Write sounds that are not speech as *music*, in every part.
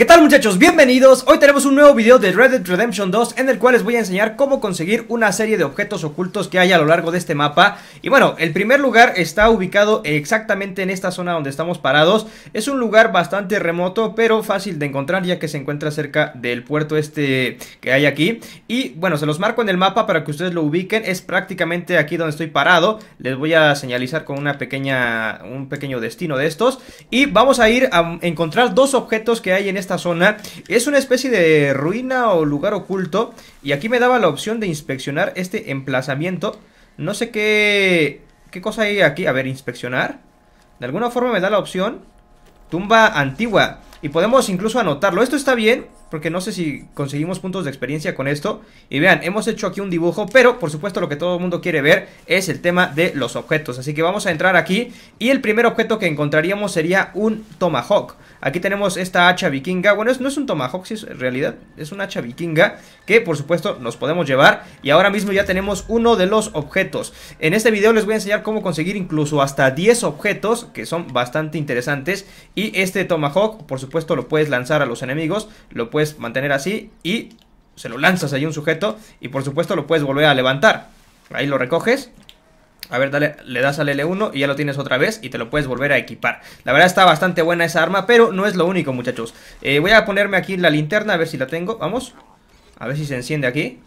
¿Qué tal muchachos? Bienvenidos, hoy tenemos un nuevo video de Red Dead Redemption 2 en el cual les voy a enseñar cómo conseguir una serie de objetos ocultos que hay a lo largo de este mapa Y bueno, el primer lugar está ubicado exactamente en esta zona donde estamos parados Es un lugar bastante remoto pero fácil de encontrar ya que se encuentra cerca del puerto este que hay aquí Y bueno, se los marco en el mapa para que ustedes lo ubiquen, es prácticamente aquí donde estoy parado Les voy a señalizar con una pequeña, un pequeño destino de estos Y vamos a ir a encontrar dos objetos que hay en esta zona es una especie de ruina o lugar oculto y aquí me daba la opción de inspeccionar este emplazamiento. No sé qué, qué cosa hay aquí. A ver, inspeccionar. De alguna forma me da la opción. Tumba antigua. Y podemos incluso anotarlo. Esto está bien porque no sé si conseguimos puntos de experiencia con esto. Y vean, hemos hecho aquí un dibujo, pero por supuesto lo que todo el mundo quiere ver es el tema de los objetos. Así que vamos a entrar aquí y el primer objeto que encontraríamos sería un tomahawk. Aquí tenemos esta hacha vikinga, bueno, no es un tomahawk, si es en realidad es una hacha vikinga que por supuesto nos podemos llevar. Y ahora mismo ya tenemos uno de los objetos. En este video les voy a enseñar cómo conseguir incluso hasta 10 objetos que son bastante interesantes. Y este tomahawk, por supuesto, lo puedes lanzar a los enemigos, lo puedes mantener así y se lo lanzas ahí un sujeto y por supuesto lo puedes volver a levantar. Ahí lo recoges. A ver, dale, le das al L1 y ya lo tienes otra vez y te lo puedes volver a equipar. La verdad está bastante buena esa arma, pero no es lo único, muchachos. Eh, voy a ponerme aquí la linterna, a ver si la tengo. Vamos. A ver si se enciende aquí.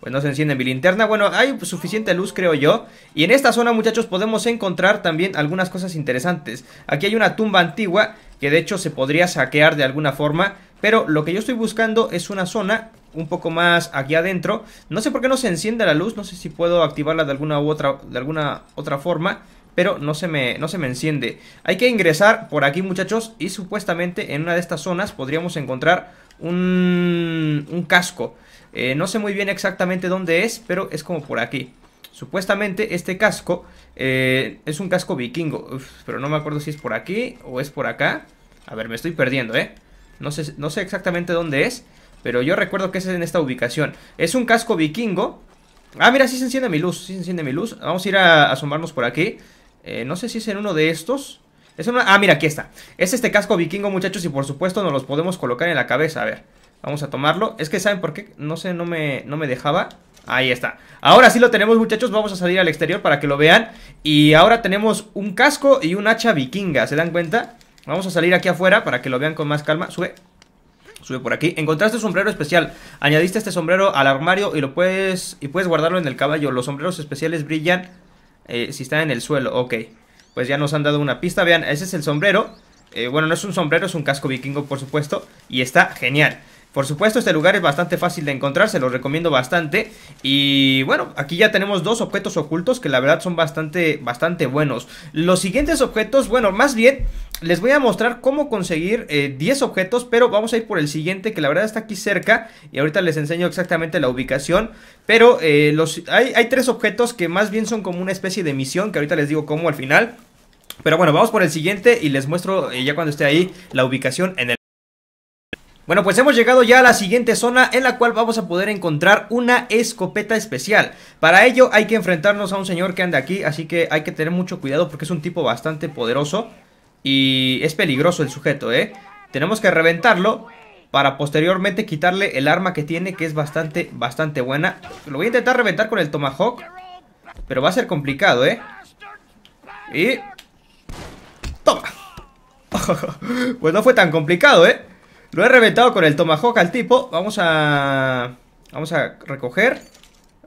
Pues no se enciende mi linterna. Bueno, hay suficiente luz, creo yo. Y en esta zona, muchachos, podemos encontrar también algunas cosas interesantes. Aquí hay una tumba antigua que de hecho se podría saquear de alguna forma. Pero lo que yo estoy buscando es una zona un poco más aquí adentro. No sé por qué no se enciende la luz, no sé si puedo activarla de alguna u otra, de alguna otra forma. Pero no se, me, no se me enciende. Hay que ingresar por aquí muchachos y supuestamente en una de estas zonas podríamos encontrar un, un casco. Eh, no sé muy bien exactamente dónde es, pero es como por aquí. Supuestamente este casco eh, es un casco vikingo. pero no me acuerdo si es por aquí o es por acá. A ver, me estoy perdiendo, ¿eh? No sé, no sé exactamente dónde es, pero yo recuerdo que es en esta ubicación. Es un casco vikingo. Ah, mira, sí se enciende mi luz, sí se enciende mi luz. Vamos a ir a, asomarnos por aquí. Eh, no sé si es en uno de estos. Es Ah, mira, aquí está. Es este casco vikingo, muchachos, y por supuesto nos los podemos colocar en la cabeza. A ver, vamos a tomarlo. Es que, ¿saben por qué? No sé, no me, no me dejaba. Ahí está. Ahora sí lo tenemos, muchachos. Vamos a salir al exterior para que lo vean. Y ahora tenemos un casco y un hacha vikinga. ¿Se dan cuenta? Vamos a salir aquí afuera para que lo vean con más calma. Sube. Sube por aquí. Encontraste un sombrero especial. Añadiste este sombrero al armario y lo puedes y puedes guardarlo en el caballo. Los sombreros especiales brillan eh, si están en el suelo. Ok. Pues ya nos han dado una pista. Vean, ese es el sombrero. Eh, bueno, no es un sombrero, es un casco vikingo, por supuesto. Y está genial. Por supuesto, este lugar es bastante fácil de encontrar, se lo recomiendo bastante. Y bueno, aquí ya tenemos dos objetos ocultos que la verdad son bastante, bastante buenos. Los siguientes objetos, bueno, más bien les voy a mostrar cómo conseguir 10 eh, objetos, pero vamos a ir por el siguiente que la verdad está aquí cerca y ahorita les enseño exactamente la ubicación. Pero eh, los, hay, tres objetos que más bien son como una especie de misión, que ahorita les digo cómo al final. Pero bueno, vamos por el siguiente y les muestro eh, ya cuando esté ahí la ubicación en el... Bueno, pues hemos llegado ya a la siguiente zona en la cual vamos a poder encontrar una escopeta especial. Para ello hay que enfrentarnos a un señor que anda aquí, así que hay que tener mucho cuidado porque es un tipo bastante poderoso y es peligroso el sujeto, ¿eh? Tenemos que reventarlo para posteriormente quitarle el arma que tiene que es bastante, bastante buena. Lo voy a intentar reventar con el Tomahawk, pero va a ser complicado, ¿eh? Y... ¡Toma! *laughs* pues no fue tan complicado, ¿eh? Lo he reventado con el Tomahawk al tipo. Vamos a... Vamos a recoger.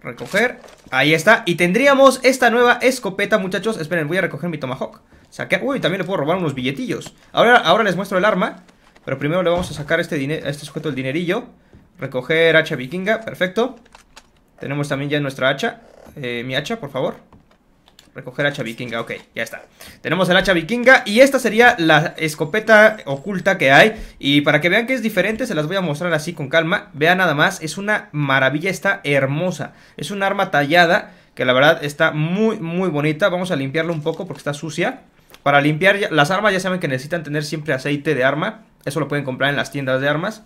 Recoger. Ahí está. Y tendríamos esta nueva escopeta, muchachos. Esperen, voy a recoger mi Tomahawk. Saque... Uy, también le puedo robar unos billetillos. Ahora, ahora les muestro el arma. Pero primero le vamos a sacar este a este sujeto el dinerillo. Recoger hacha vikinga. Perfecto. Tenemos también ya nuestra hacha. Eh, mi hacha, por favor. Recoger hacha vikinga, ok, ya está. Tenemos el hacha vikinga y esta sería la escopeta oculta que hay. Y para que vean que es diferente, se las voy a mostrar así con calma. Vean nada más, es una maravilla, está hermosa. Es un arma tallada que la verdad está muy, muy bonita. Vamos a limpiarlo un poco porque está sucia. Para limpiar las armas ya saben que necesitan tener siempre aceite de arma. Eso lo pueden comprar en las tiendas de armas,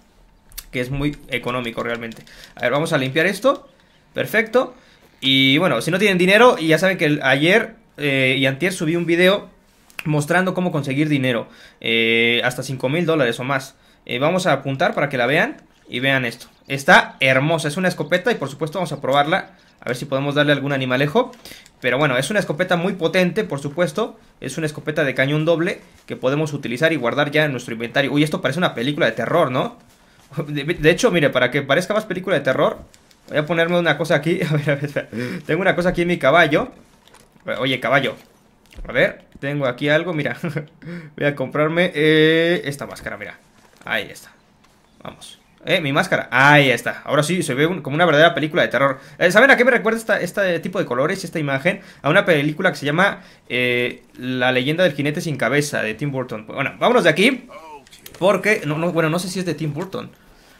que es muy económico realmente. A ver, vamos a limpiar esto. Perfecto. Y bueno, si no tienen dinero, ya saben que ayer eh, y antier subí un video mostrando cómo conseguir dinero, eh, hasta 5 mil dólares o más. Eh, vamos a apuntar para que la vean y vean esto. Está hermosa, es una escopeta y por supuesto vamos a probarla, a ver si podemos darle algún animalejo. Pero bueno, es una escopeta muy potente, por supuesto, es una escopeta de cañón doble que podemos utilizar y guardar ya en nuestro inventario. Uy, esto parece una película de terror, ¿no? *laughs* de hecho, mire, para que parezca más película de terror, Voy a ponerme una cosa aquí. *laughs* A ver, a ver, Tengo una cosa aquí en mi caballo. Oye, caballo. A ver, tengo aquí algo, mira. *laughs* Voy a comprarme eh, esta máscara, mira. Ahí está. Vamos. Eh, mi máscara. Ahí está. Ahora sí, se ve como una verdadera película de terror. Eh, ¿Saben a qué me recuerda esta, este tipo de colores, esta imagen? A una película que se llama eh, La leyenda del jinete sin cabeza de Tim Burton. Bueno, vámonos de aquí. Porque, no, no, bueno, no sé si es de Tim Burton.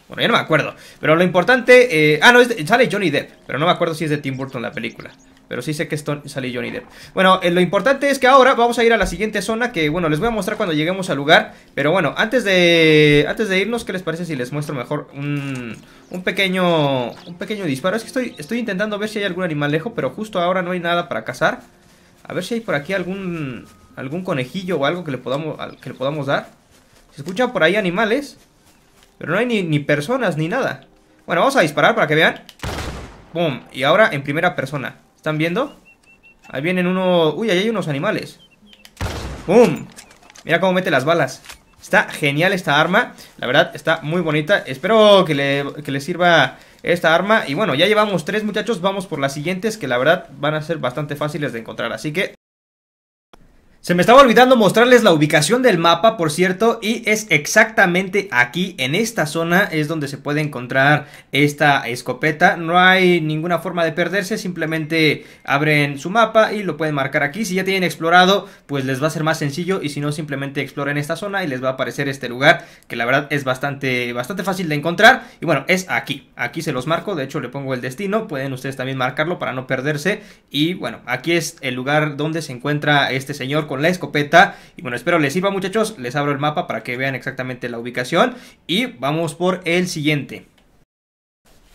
Bueno, ya no me acuerdo. Pero lo importante... Eh, ah, no, sale Johnny Depp. Pero no me acuerdo si es de Tim Burton la película. Pero sí sé que sale Johnny Depp. Bueno, eh, lo importante es que ahora vamos a ir a la siguiente zona que, bueno, les voy a mostrar cuando lleguemos al lugar. Pero bueno, antes de antes de irnos, ¿qué les parece si les muestro mejor un, un pequeño un pequeño disparo? Es que estoy, estoy intentando ver si hay algún animal lejos, pero justo ahora no hay nada para cazar. A ver si hay por aquí algún algún conejillo o algo que le podamos, que le podamos dar. ¿Se escuchan por ahí animales? Pero no hay ni, personas ni nada. Bueno, vamos a disparar para que vean. Boom. Y ahora en primera persona. ¿Están viendo? Ahí vienen uno... Uy, ahí hay unos animales. Boom. Mira cómo mete las balas. Está genial esta arma. La verdad, está muy bonita. Espero que le, que le sirva esta arma. Y bueno, ya llevamos tres muchachos. Vamos por las siguientes que la verdad van a ser bastante fáciles de encontrar. Así que se me estaba olvidando mostrarles la ubicación del mapa, por cierto, y es exactamente aquí, en esta zona, es donde se puede encontrar esta escopeta. No hay ninguna forma de perderse, simplemente abren su mapa y lo pueden marcar aquí. Si ya tienen explorado, pues les va a ser más sencillo y si no, simplemente exploren esta zona y les va a aparecer este lugar, que la verdad es bastante, bastante fácil de encontrar. Y bueno, es aquí, aquí se los marco, de hecho le pongo el destino, pueden ustedes también marcarlo para no perderse. Y bueno, aquí es el lugar donde se encuentra este señor con la escopeta. Y bueno, espero les sirva muchachos, les abro el mapa para que vean exactamente la ubicación. Y vamos por el siguiente.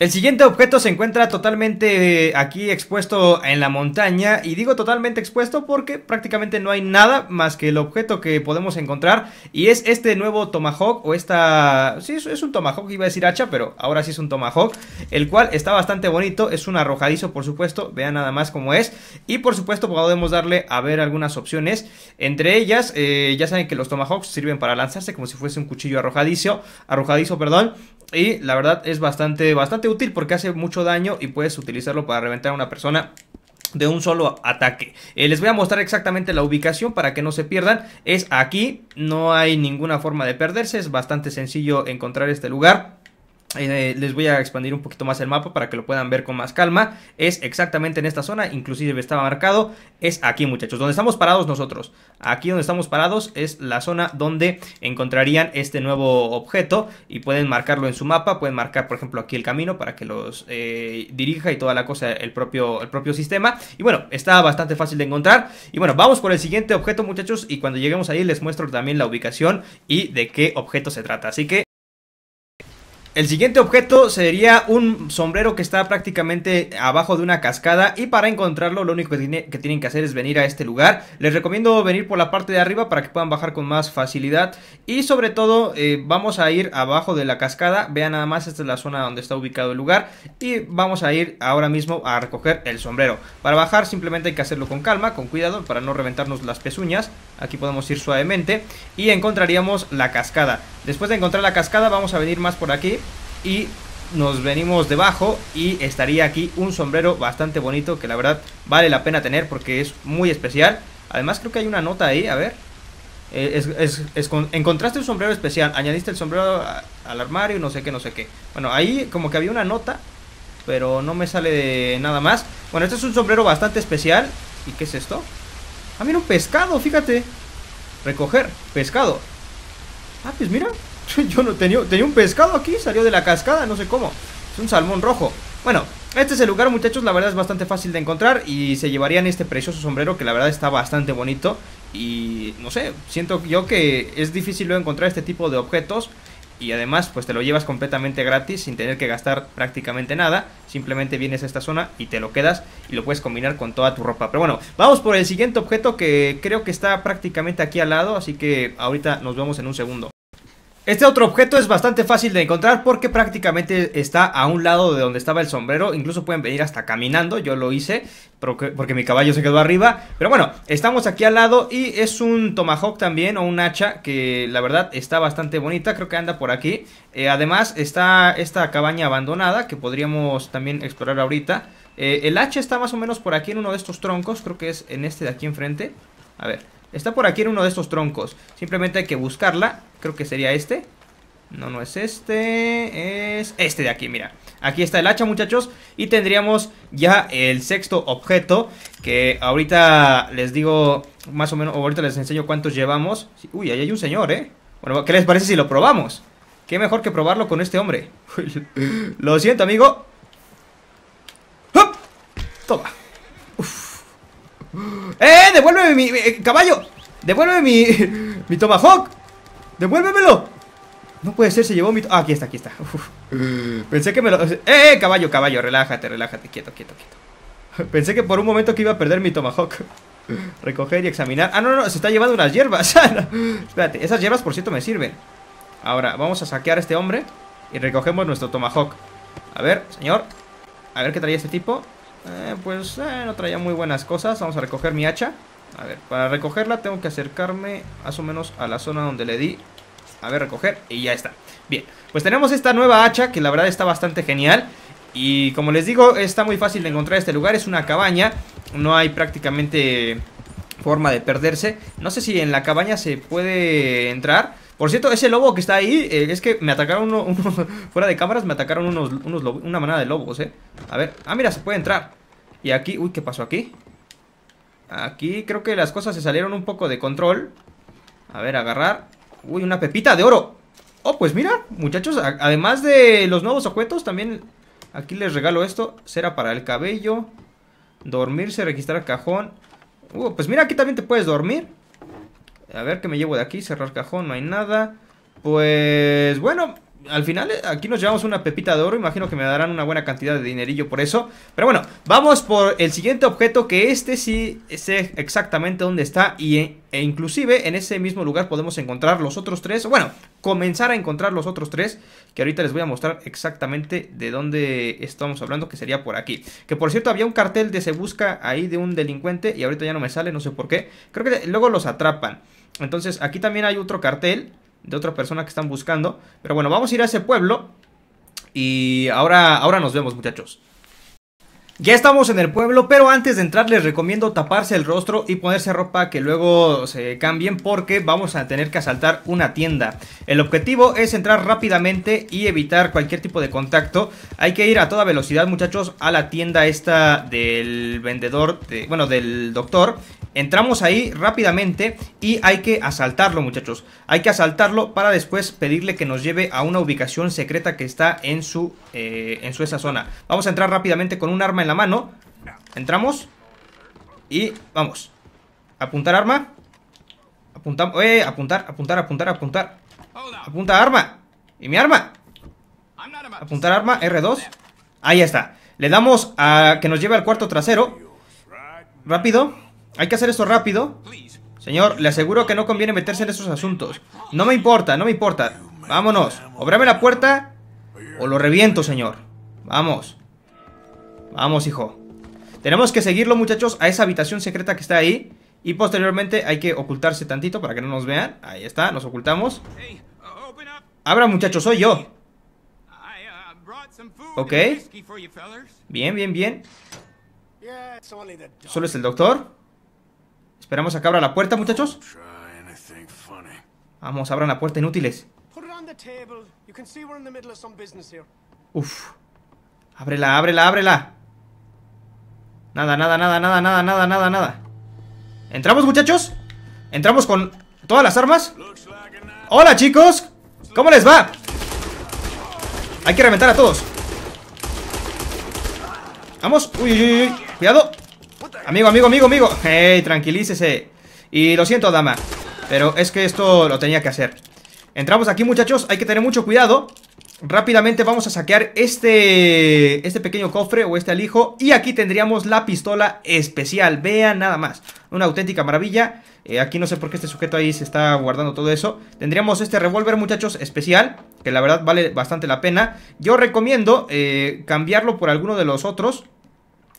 El siguiente objeto se encuentra totalmente eh, aquí expuesto en la montaña y digo totalmente expuesto porque prácticamente no hay nada más que el objeto que podemos encontrar y es este nuevo tomahawk o esta... sí, es un tomahawk, iba a decir hacha, pero ahora sí es un tomahawk, el cual está bastante bonito, es un arrojadizo por supuesto, vean nada más cómo es y por supuesto podemos darle a ver algunas opciones, entre ellas eh, ya saben que los tomahawks sirven para lanzarse como si fuese un cuchillo arrojadizo, arrojadizo, perdón, y la verdad es bastante, bastante útil porque hace mucho daño y puedes utilizarlo para reventar a una persona de un solo ataque. Eh, les voy a mostrar exactamente la ubicación para que no se pierdan. Es aquí, no hay ninguna forma de perderse, es bastante sencillo encontrar este lugar. Eh, les voy a expandir un poquito más el mapa para que lo puedan ver con más calma. Es exactamente en esta zona, inclusive estaba marcado, es aquí muchachos, donde estamos parados nosotros. Aquí donde estamos parados es la zona donde encontrarían este nuevo objeto y pueden marcarlo en su mapa, pueden marcar por ejemplo aquí el camino para que los eh, dirija y toda la cosa el propio, el propio sistema. Y bueno, está bastante fácil de encontrar. Y bueno, vamos por el siguiente objeto muchachos y cuando lleguemos ahí les muestro también la ubicación y de qué objeto se trata. Así que el siguiente objeto sería un sombrero que está prácticamente abajo de una cascada y para encontrarlo lo único que, tienen que hacer es venir a este lugar. Les recomiendo venir por la parte de arriba para que puedan bajar con más facilidad y sobre todo eh, vamos a ir abajo de la cascada. Vean nada más, esta es la zona donde está ubicado el lugar y vamos a ir ahora mismo a recoger el sombrero. Para bajar simplemente hay que hacerlo con calma, con cuidado para no reventarnos las pezuñas. Aquí podemos ir suavemente y encontraríamos la cascada. Después de encontrar la cascada vamos a venir más por aquí y nos venimos debajo y estaría aquí un sombrero bastante bonito que la verdad vale la pena tener porque es muy especial. Además creo que hay una nota ahí, a ver. Eh, encontraste un sombrero especial, añadiste el sombrero al armario, no sé qué, no sé qué. Bueno, ahí como que había una nota, pero no me sale de nada más. Bueno, este es un sombrero bastante especial. ¿Y qué es esto? Ah, mira, un pescado, fíjate. Recoger, pescado. Ah, pues mira, *laughs* Yo no tenía, tenía un pescado aquí, salió de la cascada, no sé cómo. Es un salmón rojo. Bueno, este es el lugar, muchachos, la verdad es bastante fácil de encontrar y se llevarían este precioso sombrero que la verdad está bastante bonito y no sé, siento yo que es difícil encontrar este tipo de objetos y además pues te lo llevas completamente gratis sin tener que gastar prácticamente nada, simplemente vienes a esta zona y te lo quedas y lo puedes combinar con toda tu ropa. Pero bueno, vamos por el siguiente objeto que creo que está prácticamente aquí al lado, así que ahorita nos vemos en un segundo. Este otro objeto es bastante fácil de encontrar porque prácticamente está a un lado de donde estaba el sombrero, incluso pueden venir hasta caminando, yo lo hice porque, mi caballo se quedó arriba, pero bueno, estamos aquí al lado y es un tomahawk también o un hacha que la verdad está bastante bonita, creo que anda por aquí, eh, además está esta cabaña abandonada que podríamos también explorar ahorita, eh, el hacha está más o menos por aquí en uno de estos troncos, creo que es en este de aquí enfrente, a ver, está por aquí en uno de estos troncos. Simplemente hay que buscarla. Creo que sería este. No, no es este, es este de aquí, mira. Aquí está el hacha, muchachos. Y tendríamos ya el sexto objeto, que ahorita les digo más o menos, ahorita les enseño cuántos llevamos. Uy, ahí hay un señor, ¿eh? Bueno, ¿qué les parece si lo probamos? Qué mejor que probarlo con este hombre. *laughs* lo siento, amigo. Toma. ¡Eh, ¡Eh! ¡Devuélveme mi, eh, caballo! ¡Devuélveme mi, *laughs* mi tomahawk! ¡Devuélvemelo! No puede ser, se llevó mi... Ah, aquí está, aquí está Pensé que me lo... Eh, ¡Eh, caballo, caballo! Relájate, relájate, quieto, quieto, quieto *laughs* Pensé que por un momento que iba a perder mi tomahawk *laughs* Recoger y examinar Ah, no, no, se está llevando unas hierbas ah, Espérate, esas hierbas por cierto me sirven Ahora, vamos a saquear a este hombre Y recogemos nuestro tomahawk A ver, señor A ver qué traía este tipo eh, pues eh, no traía muy buenas cosas. Vamos a recoger mi hacha. A ver, para recogerla tengo que acercarme más o menos a la zona donde le di. A ver, recoger y ya está. Bien, pues tenemos esta nueva hacha que la verdad está bastante genial. Y como les digo, está muy fácil de encontrar este lugar. Es una cabaña. No hay prácticamente forma de perderse. No sé si en la cabaña se puede entrar. Por cierto, ese lobo que está ahí, eh, es que me atacaron unos *laughs* fuera de cámaras, me atacaron unos, una manada de lobos, eh. A ver, ah, mira, se puede entrar. Y aquí, uy, ¿qué pasó aquí? Aquí creo que las cosas se salieron un poco de control. A ver, agarrar. Uy, una pepita de oro. Oh, pues mira, muchachos, además de los nuevos objetos, también aquí les regalo esto. cera para el cabello. Dormirse, registrar cajón. Uh, pues mira, aquí también te puedes dormir. A ver qué me llevo de aquí. Cerrar cajón, no hay nada. Pues bueno, al final eh, aquí nos llevamos una pepita de oro, imagino que me darán una buena cantidad de dinerillo por eso. Pero bueno, vamos por el siguiente objeto que este sí sé exactamente dónde está y, e, e inclusive en ese mismo lugar podemos encontrar los otros tres. Bueno, comenzar a encontrar los otros tres que ahorita les voy a mostrar exactamente de dónde estamos hablando, que sería por aquí. Que por cierto había un cartel de se busca ahí de un delincuente y ahorita ya no me sale, no sé por qué. Creo que luego los atrapan. Entonces aquí también hay otro cartel de otra persona que están buscando. Pero bueno, vamos a ir a ese pueblo. Y ahora, ahora nos vemos, muchachos. Ya estamos en el pueblo, pero antes de entrar les recomiendo taparse el rostro y ponerse ropa que luego se cambien porque vamos a tener que asaltar una tienda. El objetivo es entrar rápidamente y evitar cualquier tipo de contacto. Hay que ir a toda velocidad muchachos a la tienda esta del vendedor, de, bueno del doctor Entramos ahí rápidamente y hay que asaltarlo muchachos. Hay que asaltarlo para después pedirle que nos lleve a una ubicación secreta que está en su, eh, en su esa zona. Vamos a entrar rápidamente con un arma en la mano. Entramos y vamos. Apuntar arma. Apuntamos. Eh, apuntar, apuntar, apuntar, apuntar. Apunta arma. ¿Y mi arma? Apuntar arma, R2. Ahí está. Le damos a que nos lleve al cuarto trasero. Rápido. Hay que hacer esto rápido. Señor, le aseguro que no conviene meterse en esos asuntos. No me importa, no me importa. Vámonos. Obrame la puerta o lo reviento, señor. Vamos. Vamos, hijo. Tenemos que seguirlo, muchachos, a esa habitación secreta que está ahí. Y posteriormente hay que ocultarse tantito para que no nos vean. Ahí está, nos ocultamos. Abra, muchachos, soy yo. Ok. Bien, bien, bien. ¿Solo es el doctor? Esperamos a que abra la puerta, muchachos. Vamos, abran la puerta, inútiles. Uf. Ábrela, ábrela, ábrela. Nada, nada, nada, nada, nada, nada, nada, nada. ¿Entramos, muchachos? ¿Entramos con todas las armas? ¡Hola, chicos! ¿Cómo les va? Hay que reventar a todos. Vamos. Uy, uy, uy. Cuidado. Amigo, amigo, amigo, amigo Hey, tranquilícese Y lo siento, dama Pero es que esto lo tenía que hacer Entramos aquí, muchachos Hay que tener mucho cuidado Rápidamente vamos a saquear este, este pequeño cofre o este alijo Y aquí tendríamos la pistola especial Vean nada más Una auténtica maravilla eh, Aquí no sé por qué este sujeto ahí se está guardando todo eso Tendríamos este revólver muchachos especial Que la verdad vale bastante la pena Yo recomiendo eh, cambiarlo por alguno de los otros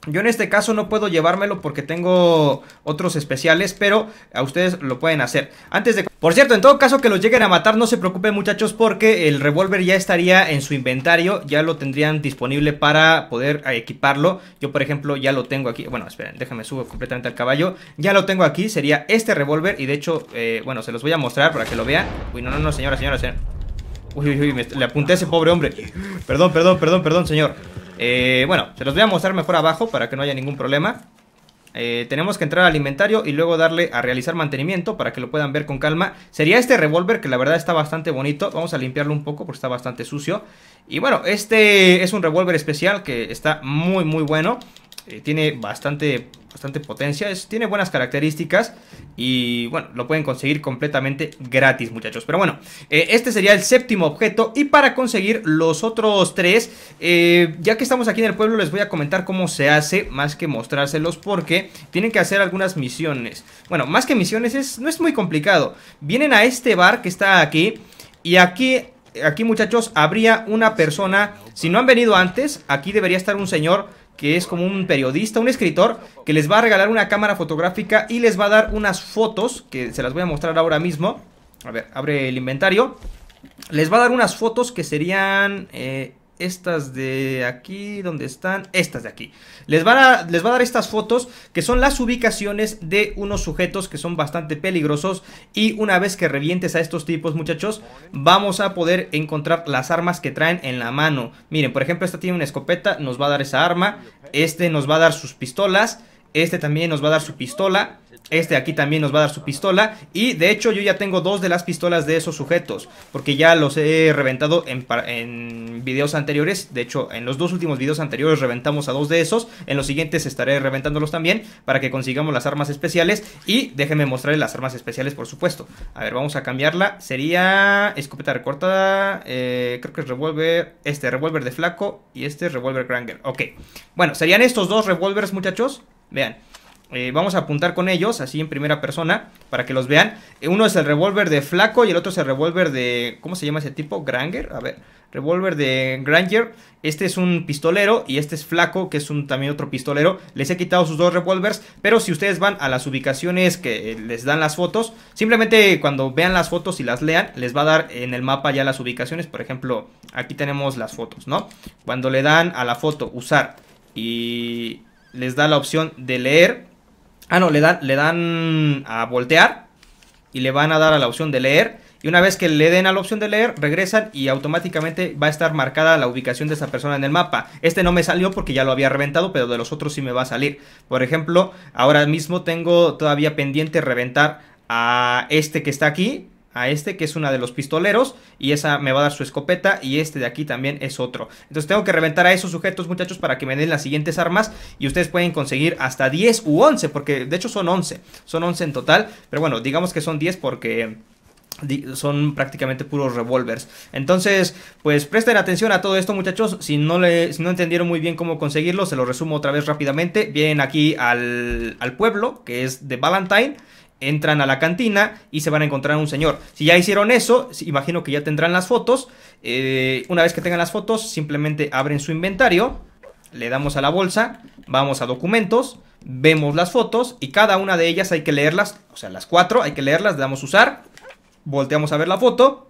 yo en este caso no puedo llevármelo porque tengo otros especiales, pero a ustedes lo pueden hacer. Antes de... Por cierto, en todo caso que los lleguen a matar, no se preocupen muchachos porque el revólver ya estaría en su inventario, ya lo tendrían disponible para poder equiparlo. Yo por ejemplo ya lo tengo aquí, bueno, esperen, déjenme subo completamente al caballo. Ya lo tengo aquí, sería este revólver y de hecho, eh, bueno, se los voy a mostrar para que lo vean. Uy, no, no, no, señora, señora, señora. Uy, uy, uy, le apunté a ese pobre hombre. Perdón, perdón, perdón, perdón, señor. Eh, bueno, se los voy a mostrar mejor abajo para que no haya ningún problema. Eh, tenemos que entrar al inventario y luego darle a realizar mantenimiento para que lo puedan ver con calma. Sería este revólver que la verdad está bastante bonito. Vamos a limpiarlo un poco porque está bastante sucio. Y bueno, este es un revólver especial que está muy muy bueno. Eh, tiene bastante bastante potencia, es, tiene buenas características y bueno, lo pueden conseguir completamente gratis muchachos. Pero bueno, eh, este sería el séptimo objeto y para conseguir los otros tres, eh, ya que estamos aquí en el pueblo les voy a comentar cómo se hace más que mostrárselos porque tienen que hacer algunas misiones. Bueno, más que misiones es, no es muy complicado, vienen a este bar que está aquí y aquí aquí muchachos habría una persona, si no han venido antes, aquí debería estar un señor que es como un periodista, un escritor, que les va a regalar una cámara fotográfica y les va a dar unas fotos, que se las voy a mostrar ahora mismo. A ver, abre el inventario. Les va a dar unas fotos que serían... Eh, estas de aquí, donde están? Estas de aquí. Les, les va a dar estas fotos que son las ubicaciones de unos sujetos que son bastante peligrosos y una vez que revientes a estos tipos, muchachos, vamos a poder encontrar las armas que traen en la mano. Miren, por ejemplo, esta tiene una escopeta, nos va a dar esa arma, este nos va a dar sus pistolas este también nos va a dar su pistola. Este aquí también nos va a dar su pistola. Y de hecho yo ya tengo dos de las pistolas de esos sujetos. Porque ya los he reventado en, videos anteriores. De hecho en los dos últimos videos anteriores reventamos a dos de esos. En los siguientes estaré reventándolos también. Para que consigamos las armas especiales. Y déjenme mostrarles las armas especiales por supuesto. A ver vamos a cambiarla. Sería escopeta recortada. Eh, creo que es revólver. Este revólver de flaco. Y este revólver Granger. Ok. Bueno serían estos dos revólveres muchachos. Vean. Eh, vamos a apuntar con ellos, así en primera persona, para que los vean. Eh, uno es el revólver de Flaco y el otro es el revólver de... ¿Cómo se llama ese tipo? Granger. A ver, revólver de Granger. Este es un pistolero y este es Flaco, que es un, también otro pistolero. Les he quitado sus dos revólvers, pero si ustedes van a las ubicaciones que eh, les dan las fotos, simplemente cuando vean las fotos y las lean, les va a dar en el mapa ya las ubicaciones. Por ejemplo, aquí tenemos las fotos, ¿no? Cuando le dan a la foto usar y les da la opción de leer. Ah, no, le dan, le dan a voltear y le van a dar a la opción de leer. Y una vez que le den a la opción de leer, regresan y automáticamente va a estar marcada la ubicación de esa persona en el mapa. Este no me salió porque ya lo había reventado, pero de los otros sí me va a salir. Por ejemplo, ahora mismo tengo todavía pendiente reventar a este que está aquí, a este, que es una de los pistoleros, y esa me va a dar su escopeta, y este de aquí también es otro. Entonces tengo que reventar a esos sujetos, muchachos, para que me den las siguientes armas, y ustedes pueden conseguir hasta 10 u 11, porque de hecho son 11, son 11 en total, pero bueno, digamos que son 10 porque son prácticamente puros revólvers. Entonces, pues presten atención a todo esto, muchachos. Si no, le, no entendieron muy bien cómo conseguirlo, se lo resumo otra vez rápidamente. Vienen aquí al, al pueblo, que es de Valentine entran a la cantina y se van a encontrar un señor. Si ya hicieron eso, imagino que ya tendrán las fotos. Eh, una vez que tengan las fotos, simplemente abren su inventario, le damos a la bolsa, vamos a documentos, vemos las fotos y cada una de ellas hay que leerlas, o sea, las cuatro hay que leerlas, le damos usar, volteamos a ver la foto,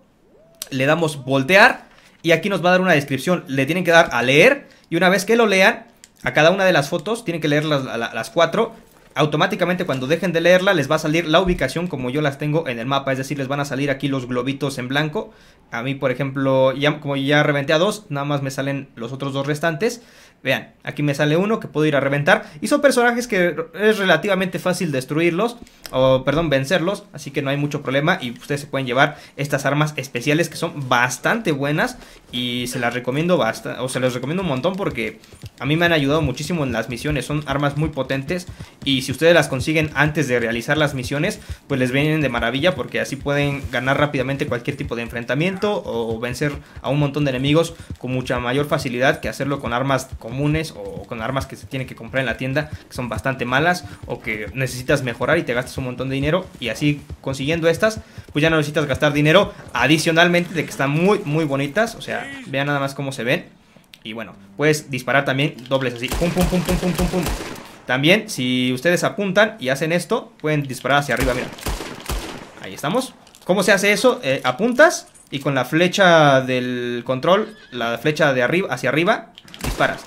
le damos voltear y aquí nos va a dar una descripción, le tienen que dar a leer y una vez que lo lean, a cada una de las fotos, tienen que leerlas las, las, cuatro, automáticamente cuando dejen de leerla les va a salir la ubicación como yo las tengo en el mapa, es decir, les van a salir aquí los globitos en blanco. A mí, por ejemplo, ya, como ya reventé a dos, nada más me salen los otros dos restantes. Vean, aquí me sale uno que puedo ir a reventar. Y son personajes que es relativamente fácil destruirlos, o perdón, vencerlos. Así que no hay mucho problema y ustedes se pueden llevar estas armas especiales que son bastante buenas. Y se las recomiendo bastante, o se las recomiendo un montón porque a mí me han ayudado muchísimo en las misiones. Son armas muy potentes y si ustedes las consiguen antes de realizar las misiones, pues les vienen de maravilla porque así pueden ganar rápidamente cualquier tipo de enfrentamiento o vencer a un montón de enemigos con mucha mayor facilidad que hacerlo con armas como o con armas que se tienen que comprar en la tienda que son bastante malas o que necesitas mejorar y te gastas un montón de dinero y así consiguiendo estas pues ya no necesitas gastar dinero adicionalmente de que están muy muy bonitas o sea vean nada más cómo se ven y bueno puedes disparar también dobles así pum pum pum pum pum pum también si ustedes apuntan y hacen esto pueden disparar hacia arriba mira ahí estamos ¿Cómo se hace eso? Eh, apuntas y con la flecha del control, la flecha de arriba hacia arriba, disparas.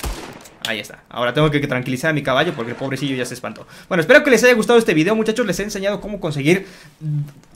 Ahí está. Ahora tengo que tranquilizar a mi caballo porque el pobrecillo ya se espantó. Bueno, espero que les haya gustado este video, muchachos. Les he enseñado cómo conseguir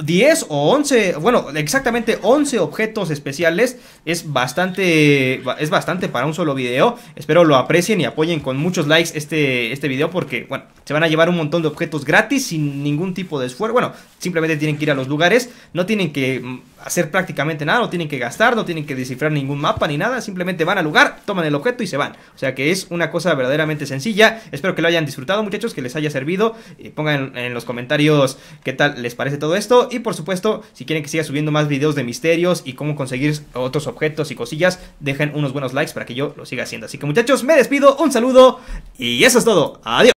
10 o 11, bueno, exactamente 11 objetos especiales. Es bastante es bastante para un solo video. Espero lo aprecien y apoyen con muchos likes este, este video porque, bueno, se van a llevar un montón de objetos gratis sin ningún tipo de esfuerzo. Bueno, simplemente tienen que ir a los lugares, no tienen que mm, hacer prácticamente nada, no tienen que gastar, no tienen que descifrar ningún mapa ni nada, simplemente van al lugar, toman el objeto y se van. O sea que es una cosa verdaderamente sencilla. Espero que lo hayan disfrutado muchachos, que les haya servido. Eh, pongan en los comentarios qué tal les parece todo esto. Y por supuesto, si quieren que siga subiendo más videos de misterios y cómo conseguir otros objetos y cosillas, dejen unos buenos likes para que yo lo siga haciendo. Así que muchachos, me despido, un saludo y eso es todo. Adiós.